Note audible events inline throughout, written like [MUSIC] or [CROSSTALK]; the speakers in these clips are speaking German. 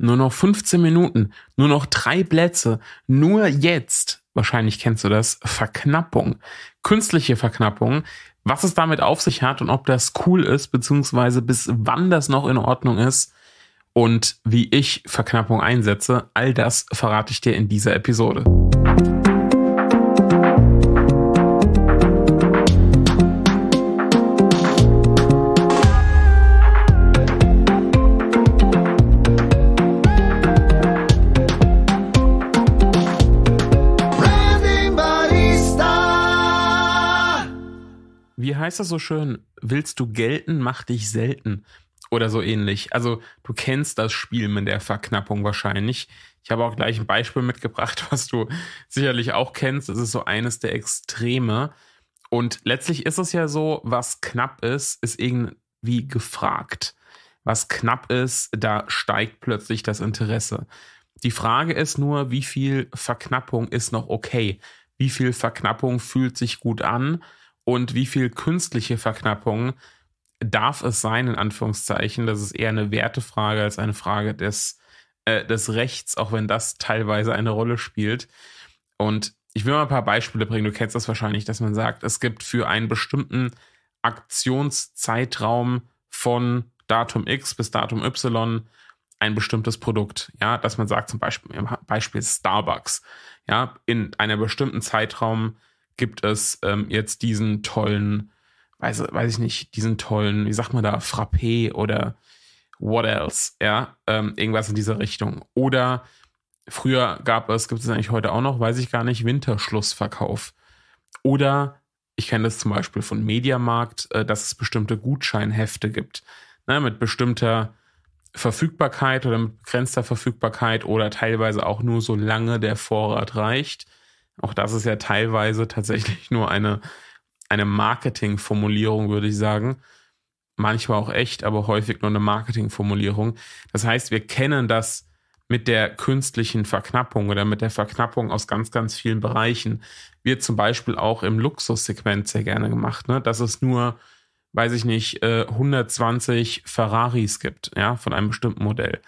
Nur noch 15 Minuten, nur noch drei Plätze, nur jetzt. Wahrscheinlich kennst du das. Verknappung. Künstliche Verknappung. Was es damit auf sich hat und ob das cool ist, beziehungsweise bis wann das noch in Ordnung ist und wie ich Verknappung einsetze, all das verrate ich dir in dieser Episode. heißt das so schön? Willst du gelten, mach dich selten. Oder so ähnlich. Also, du kennst das Spiel mit der Verknappung wahrscheinlich. Ich habe auch gleich ein Beispiel mitgebracht, [LAUGHS] was du sicherlich auch kennst. Es ist so eines der Extreme. Und letztlich ist es ja so, was knapp ist, ist irgendwie gefragt. Was knapp ist, da steigt plötzlich das Interesse. Die Frage ist nur, wie viel Verknappung ist noch okay? Wie viel Verknappung fühlt sich gut an und wie viel künstliche Verknappung darf es sein, in Anführungszeichen. Das ist eher eine Wertefrage als eine Frage des, äh, des Rechts, auch wenn das teilweise eine Rolle spielt. Und ich will mal ein paar Beispiele bringen. Du kennst das wahrscheinlich, dass man sagt, es gibt für einen bestimmten Aktionszeitraum von Datum X bis Datum Y ein bestimmtes Produkt. Ja, dass man sagt, zum Beispiel, im Beispiel Starbucks. Ja, in einem bestimmten Zeitraum gibt es ähm, jetzt diesen tollen, weiß, weiß ich nicht, diesen tollen, wie sagt man da, Frappé oder what else, ja, ähm, irgendwas in dieser Richtung. Oder früher gab es, gibt es eigentlich heute auch noch, weiß ich gar nicht, Winterschlussverkauf. Oder ich kenne das zum Beispiel von Mediamarkt, äh, dass es bestimmte Gutscheinhefte gibt. Ne, mit bestimmter Verfügbarkeit oder mit begrenzter Verfügbarkeit oder teilweise auch nur so lange der Vorrat reicht. Auch das ist ja teilweise tatsächlich nur eine, eine Marketingformulierung, würde ich sagen. Manchmal auch echt, aber häufig nur eine Marketingformulierung. Das heißt, wir kennen das mit der künstlichen Verknappung oder mit der Verknappung aus ganz, ganz vielen Bereichen. Wird zum Beispiel auch im Luxussegment sehr gerne gemacht, ne? dass es nur, weiß ich nicht, 120 äh, Ferraris gibt, ja, von einem bestimmten Modell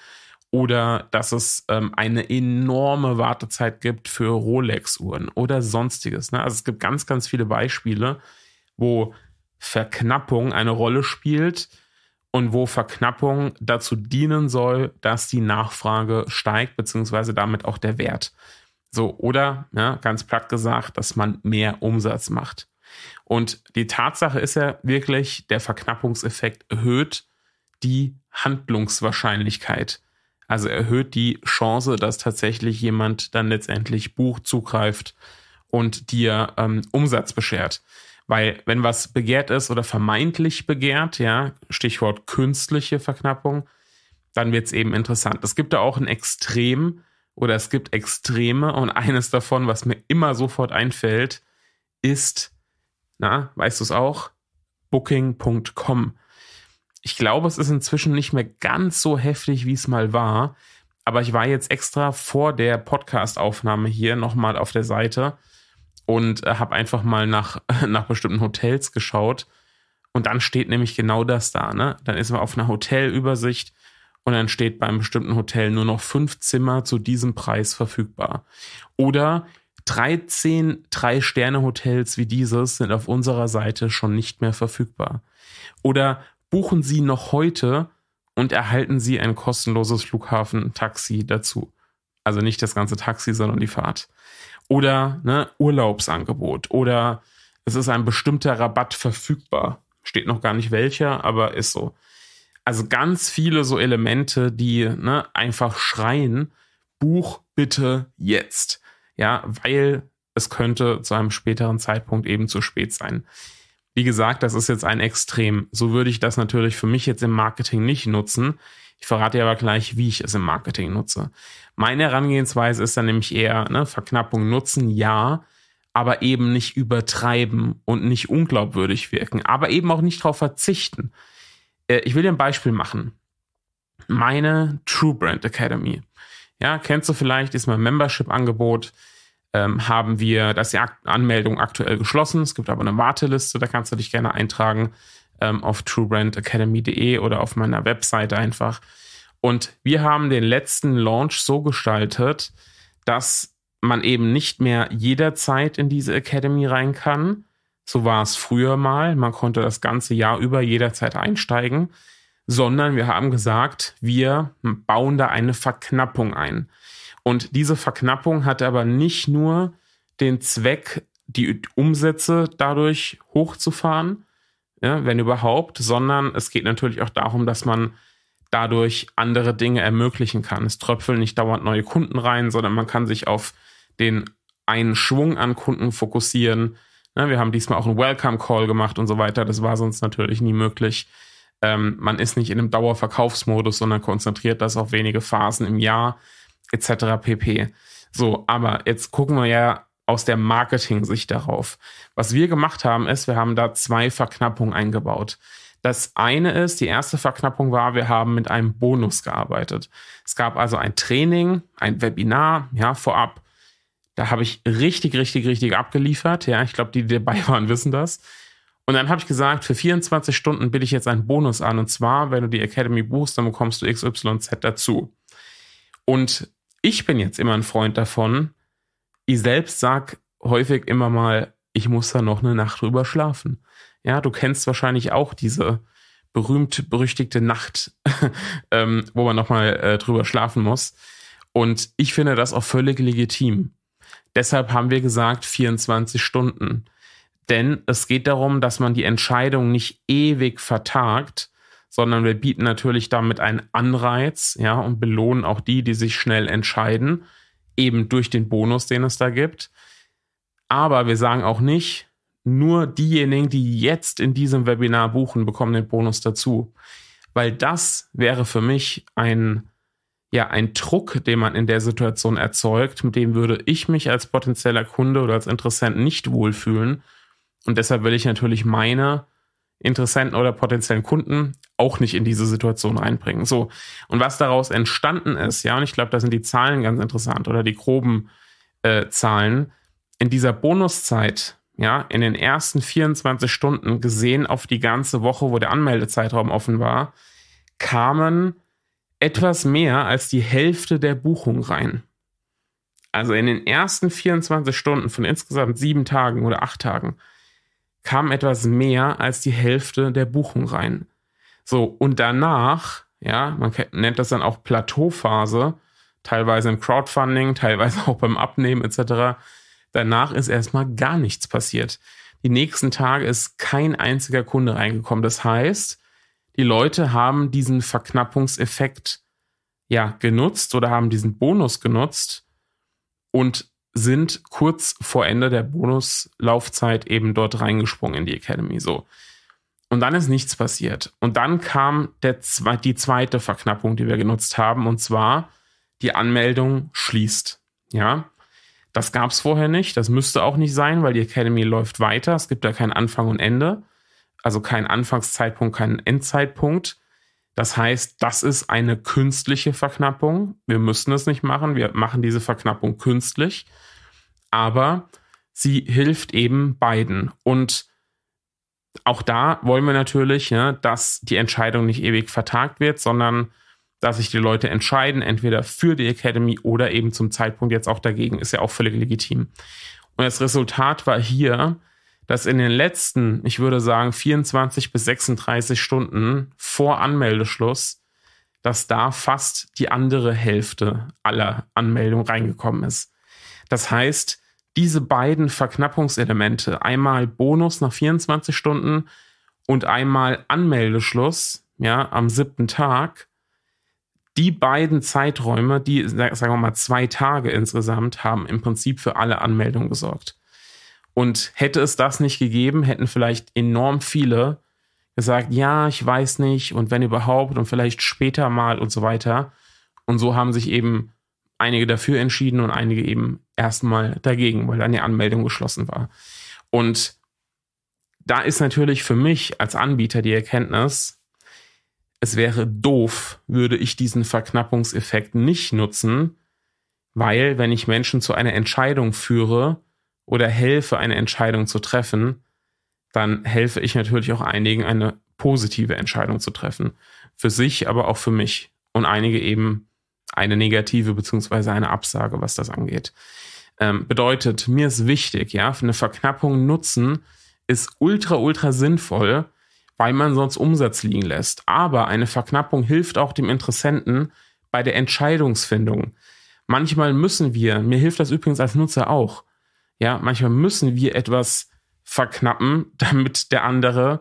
oder dass es ähm, eine enorme Wartezeit gibt für Rolex-Uhren oder sonstiges. Ne? Also es gibt ganz, ganz viele Beispiele, wo Verknappung eine Rolle spielt und wo Verknappung dazu dienen soll, dass die Nachfrage steigt, beziehungsweise damit auch der Wert. So, oder ja, ne, ganz platt gesagt, dass man mehr Umsatz macht. Und die Tatsache ist ja wirklich, der Verknappungseffekt erhöht die Handlungswahrscheinlichkeit. Also erhöht die Chance, dass tatsächlich jemand dann letztendlich Buch zugreift und dir ähm, Umsatz beschert. Weil wenn was begehrt ist oder vermeintlich begehrt, ja, Stichwort künstliche Verknappung, dann wird es eben interessant. Es gibt da auch ein Extrem oder es gibt Extreme und eines davon, was mir immer sofort einfällt, ist, na, weißt du es auch, booking.com ich glaube, es ist inzwischen nicht mehr ganz so heftig, wie es mal war. Aber ich war jetzt extra vor der Podcast-Aufnahme hier nochmal auf der Seite und äh, habe einfach mal nach, [LAUGHS] nach bestimmten Hotels geschaut. Und dann steht nämlich genau das da. Ne? Dann ist man auf einer Hotelübersicht und dann steht beim bestimmten Hotel nur noch fünf Zimmer zu diesem Preis verfügbar. Oder 13 Drei-Sterne-Hotels wie dieses sind auf unserer Seite schon nicht mehr verfügbar. Oder buchen Sie noch heute und erhalten Sie ein kostenloses Flughafentaxi dazu. Also nicht das ganze Taxi, sondern die Fahrt. Oder ne, Urlaubsangebot. Oder es ist ein bestimmter Rabatt verfügbar. Steht noch gar nicht welcher, aber ist so. Also ganz viele so Elemente, die ne, einfach schreien, buch bitte jetzt. Ja, weil es könnte zu einem späteren Zeitpunkt eben zu spät sein. Wie gesagt, das ist jetzt ein Extrem. So würde ich das natürlich für mich jetzt im Marketing nicht nutzen. Ich verrate dir aber gleich, wie ich es im Marketing nutze. Meine Herangehensweise ist dann nämlich eher ne, Verknappung nutzen, ja, aber eben nicht übertreiben und nicht unglaubwürdig wirken, aber eben auch nicht darauf verzichten. Äh, ich will dir ein Beispiel machen. Meine True Brand Academy. Ja, kennst du vielleicht, ist mein Membership-Angebot ähm, haben wir, das ist die Anmeldung aktuell geschlossen. Es gibt aber eine Warteliste, da kannst du dich gerne eintragen ähm, auf truebrandacademy.de oder auf meiner Webseite einfach. Und wir haben den letzten Launch so gestaltet, dass man eben nicht mehr jederzeit in diese Academy rein kann. So war es früher mal. Man konnte das ganze Jahr über jederzeit einsteigen, sondern wir haben gesagt, wir bauen da eine Verknappung ein. Und diese Verknappung hat aber nicht nur den Zweck, die Umsätze dadurch hochzufahren, ja, wenn überhaupt, sondern es geht natürlich auch darum, dass man dadurch andere Dinge ermöglichen kann. Es tröpfeln nicht dauernd neue Kunden rein, sondern man kann sich auf den einen Schwung an Kunden fokussieren. Ja, ne, wir haben diesmal auch einen Welcome-Call gemacht und so weiter. Das war sonst natürlich nie möglich. Ähm, man ist nicht in einem Dauerverkaufsmodus, sondern konzentriert das auf wenige Phasen im Jahr etc. pp. So, aber jetzt gucken wir ja aus der Marketing-Sicht darauf. Was wir gemacht haben, ist, wir haben da zwei Verknappungen eingebaut. Das eine ist, die erste Verknappung war, wir haben mit einem Bonus gearbeitet. Es gab also ein Training, ein Webinar, ja, vorab. Da habe ich richtig, richtig, richtig abgeliefert. Ja, ich glaube, die, die dabei [LAUGHS] waren, wissen das. Und dann habe ich gesagt, für 24 Stunden biete ich jetzt einen Bonus an. Und zwar, wenn du die Academy buchst, dann bekommst du XYZ dazu. Und ich bin jetzt immer ein Freund davon. Ich selbst sag häufig immer mal, ich muss da noch eine Nacht drüber schlafen. Ja, du kennst wahrscheinlich auch diese berühmt berüchtigte Nacht, [LAUGHS] ähm, wo man nochmal äh, drüber schlafen muss. Und ich finde das auch völlig legitim. Deshalb haben wir gesagt 24 Stunden. Denn es geht darum, dass man die Entscheidung nicht ewig vertagt, sondern wir bieten natürlich damit einen Anreiz, ja, und belohnen auch die, die sich schnell entscheiden, eben durch den Bonus, den es da gibt. Aber wir sagen auch nicht, nur diejenigen, die jetzt in diesem Webinar buchen, bekommen den Bonus dazu. Weil das wäre für mich ein, ja, ein Druck, den man in der Situation erzeugt, mit dem würde ich mich als potenzieller Kunde oder als Interessent nicht wohlfühlen. Und deshalb will ich natürlich meine Interessenten oder potenziellen Kunden auch nicht in diese Situation reinbringen. So. Und was daraus entstanden ist, ja, und ich glaube, da sind die Zahlen ganz interessant oder die groben äh, Zahlen. In dieser Bonuszeit, ja, in den ersten 24 Stunden gesehen auf die ganze Woche, wo der Anmeldezeitraum offen war, kamen etwas mehr als die Hälfte der Buchung rein. Also in den ersten 24 Stunden von insgesamt sieben Tagen oder acht Tagen kam etwas mehr als die Hälfte der Buchung rein. So, und danach, ja, man nennt das dann auch Plateauphase, teilweise im Crowdfunding, teilweise [LAUGHS] auch beim Abnehmen etc. Danach ist erstmal gar nichts passiert. Die nächsten Tage ist kein einziger Kunde reingekommen. Das heißt, die Leute haben diesen Verknappungseffekt ja genutzt oder haben diesen Bonus genutzt und sind kurz vor Ende der Bonuslaufzeit eben dort reingesprungen in die Academy. So, und dann ist nichts passiert. Und dann kam der, die zweite Verknappung, die wir genutzt haben, und zwar die Anmeldung schließt. Ja, das gab es vorher nicht. Das müsste auch nicht sein, weil die Academy läuft weiter. Es gibt da keinen Anfang und Ende. Also keinen Anfangszeitpunkt, keinen Endzeitpunkt. Das heißt, das ist eine künstliche Verknappung. Wir müssen es nicht machen. Wir machen diese Verknappung künstlich. Aber sie hilft eben beiden. Und auch da wollen wir natürlich, ne, dass die Entscheidung nicht ewig vertagt wird, sondern dass sich die Leute entscheiden, entweder für die Academy oder eben zum Zeitpunkt jetzt auch dagegen, ist ja auch völlig legitim. Und das Resultat war hier, dass in den letzten, ich würde sagen, 24 bis 36 Stunden vor Anmeldeschluss, dass da fast die andere Hälfte aller Anmeldungen reingekommen ist. Das heißt, diese beiden Verknappungselemente, einmal Bonus nach 24 Stunden und einmal Anmeldeschluss, ja, am siebten Tag, die beiden Zeiträume, die, sagen wir mal, zwei Tage insgesamt, haben im Prinzip für alle Anmeldungen gesorgt. Und hätte es das nicht gegeben, hätten vielleicht enorm viele gesagt, ja, ich weiß nicht und wenn überhaupt und vielleicht später mal und so weiter. Und so haben sich eben einige dafür entschieden und einige eben erstmal dagegen, weil dann die Anmeldung geschlossen war. Und da ist natürlich für mich als Anbieter die Erkenntnis, es wäre doof, würde ich diesen Verknappungseffekt nicht nutzen, weil wenn ich Menschen zu einer Entscheidung führe oder helfe, eine Entscheidung zu treffen, dann helfe ich natürlich auch einigen, eine positive Entscheidung zu treffen. Für sich, aber auch für mich. Und einige eben eine negative beziehungsweise eine Absage, was das angeht. Ähm, bedeutet, mir ist wichtig, ja, für eine Verknappung nutzen ist ultra, ultra sinnvoll, weil man sonst Umsatz liegen lässt. Aber eine Verknappung hilft auch dem Interessenten bei der Entscheidungsfindung. Manchmal müssen wir, mir hilft das übrigens als Nutzer auch, ja, manchmal müssen wir etwas verknappen, [LAUGHS] damit der andere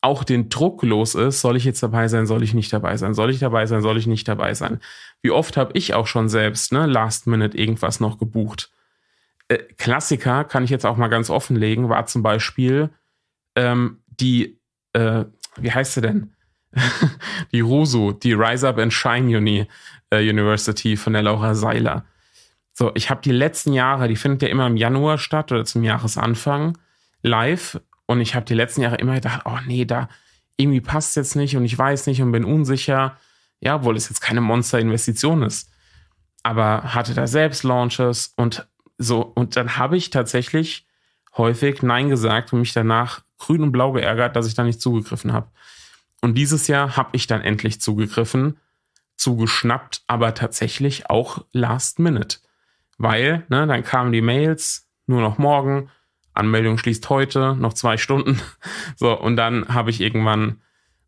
auch den Druck los ist, soll ich jetzt dabei sein, soll ich nicht dabei sein, soll ich dabei sein, soll ich nicht dabei sein. Wie oft habe ich auch schon selbst, ne, last minute irgendwas noch gebucht. Äh, Klassiker, kann ich jetzt auch mal ganz offenlegen, war zum Beispiel ähm, die, äh, wie heißt sie denn? [LAUGHS] die RUSU, die Rise Up and Shine Uni, äh, University von der Laura Seiler. So, ich habe die letzten Jahre, die findet ja immer im Januar statt oder zum Jahresanfang, live und ich habe die letzten Jahre immer gedacht, oh nee, da irgendwie passt jetzt nicht und ich weiß nicht und bin unsicher. Ja, obwohl es jetzt keine Monster-Investition ist. Aber hatte da selbst Launches und so. Und dann habe ich tatsächlich häufig Nein gesagt und mich danach grün und blau geärgert, dass ich da nicht zugegriffen habe. Und dieses Jahr habe ich dann endlich zugegriffen, zugeschnappt, aber tatsächlich auch last minute. Weil, ne, dann kamen die Mails, nur noch morgen, Anmeldung schließt heute, noch zwei Stunden. [LAUGHS] So, und dann habe ich irgendwann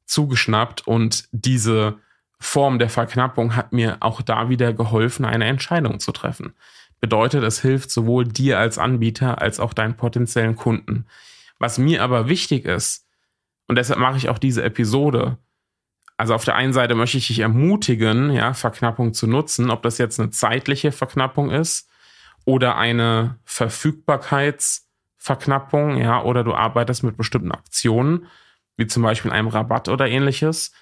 zugeschnappt und diese Form der Verknappung hat mir auch da wieder geholfen, eine Entscheidung zu treffen. Bedeutet, es hilft sowohl dir als Anbieter als auch deinen potenziellen Kunden. Was mir aber wichtig ist, und deshalb mache ich auch diese Episode, also auf der einen Seite möchte ich dich ermutigen, ja, Verknappung zu nutzen, ob das jetzt eine zeitliche Verknappung ist oder eine Verfügbarkeits- Verknappung, ja, oder du arbeitest mit bestimmten Aktionen, wie zum Beispiel einem Rabatt oder ähnliches,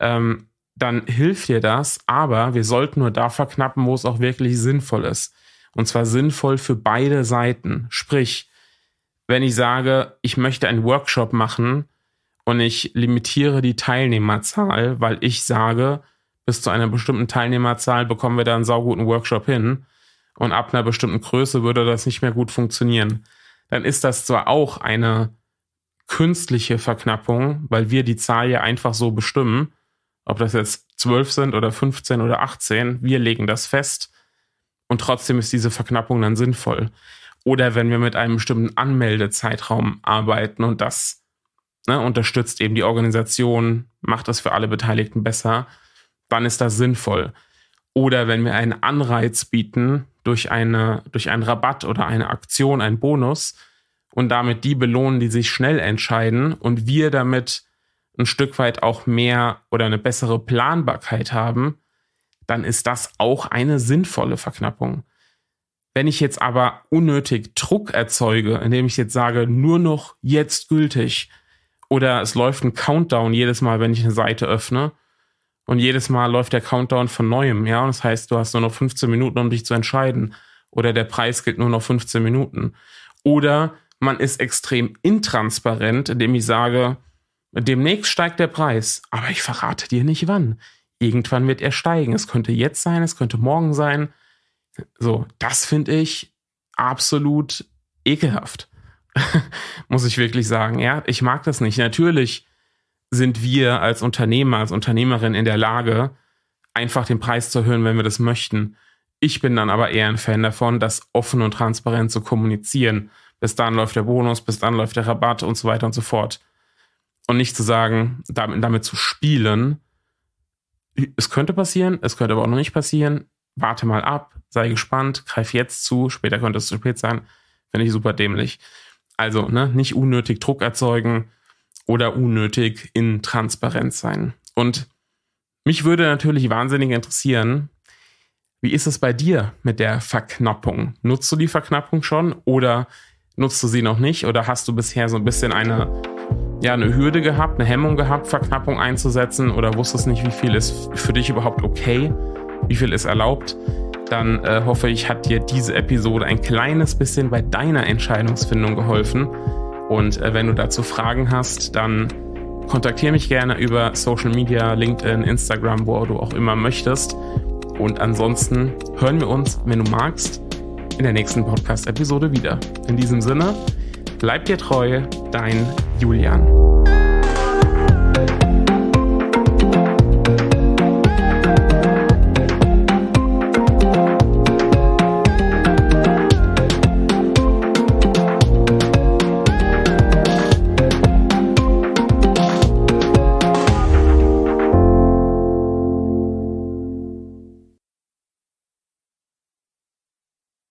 ähm, dann hilft dir das, aber wir sollten nur da verknappen, wo es auch wirklich sinnvoll ist. Und zwar sinnvoll für beide Seiten. Sprich, wenn ich sage, ich möchte einen Workshop machen und ich limitiere die Teilnehmerzahl, weil ich sage, bis zu einer bestimmten Teilnehmerzahl bekommen wir da einen sauguten Workshop hin. Und ab einer bestimmten Größe würde das nicht mehr gut funktionieren dann ist das zwar auch eine künstliche Verknappung, weil wir die Zahl ja einfach so bestimmen, ob das jetzt 12 sind oder 15 oder 18, wir legen das fest und trotzdem ist diese Verknappung dann sinnvoll. Oder wenn wir mit einem bestimmten Anmeldezeitraum arbeiten und das ne, unterstützt eben die Organisation, macht das für alle Beteiligten besser, dann ist das sinnvoll. Oder wenn wir einen Anreiz bieten, durch, eine, durch einen Rabatt oder eine Aktion, einen Bonus und damit die belohnen, die sich schnell entscheiden und wir damit ein Stück weit auch mehr oder eine bessere Planbarkeit haben, dann ist das auch eine sinnvolle Verknappung. Wenn ich jetzt aber unnötig Druck erzeuge, indem ich jetzt sage, nur noch jetzt gültig oder es läuft ein Countdown jedes Mal, wenn ich eine Seite öffne, und jedes Mal läuft der Countdown von neuem, ja. Und das heißt, du hast nur noch 15 Minuten, um dich zu entscheiden. Oder der Preis gilt nur noch 15 Minuten. Oder man ist extrem intransparent, indem ich sage, demnächst steigt der Preis, aber ich verrate dir nicht wann. Irgendwann wird er steigen. Es könnte jetzt sein, es könnte morgen sein. So, das finde ich absolut ekelhaft. [LAUGHS] Muss ich wirklich sagen. Ja, ich mag das nicht. Natürlich sind wir als Unternehmer, als Unternehmerin in der Lage, einfach den Preis zu erhöhen, wenn wir das möchten. Ich bin dann aber eher ein Fan davon, das offen und transparent zu kommunizieren. Bis dann läuft der Bonus, bis dann läuft der Rabatt und so weiter und so fort. Und nicht zu sagen, damit, damit zu spielen, es könnte passieren, es könnte aber auch noch nicht passieren. Warte mal ab, sei gespannt, greif jetzt zu, später könnte es zu spät sein. Finde ich super dämlich. Also, ne, nicht unnötig Druck erzeugen, oder unnötig intransparent sein. Und mich würde natürlich wahnsinnig interessieren, wie ist es bei dir mit der Verknappung? Nutzt du die Verknappung schon oder nutzt du sie noch nicht? Oder hast du bisher so ein bisschen eine, ja, eine Hürde gehabt, eine Hemmung gehabt, Verknappung einzusetzen oder wusstest nicht, wie viel ist für dich überhaupt okay, wie viel ist erlaubt? Dann äh, hoffe ich, hat dir diese Episode ein kleines bisschen bei deiner Entscheidungsfindung geholfen und äh, wenn du dazu Fragen hast, dann kontaktiere mich gerne über Social Media, LinkedIn, Instagram, wo du auch immer möchtest. Und ansonsten hören wir uns, wenn du magst, in der nächsten Podcast-Episode wieder. In diesem Sinne, bleib dir treu, dein Julian.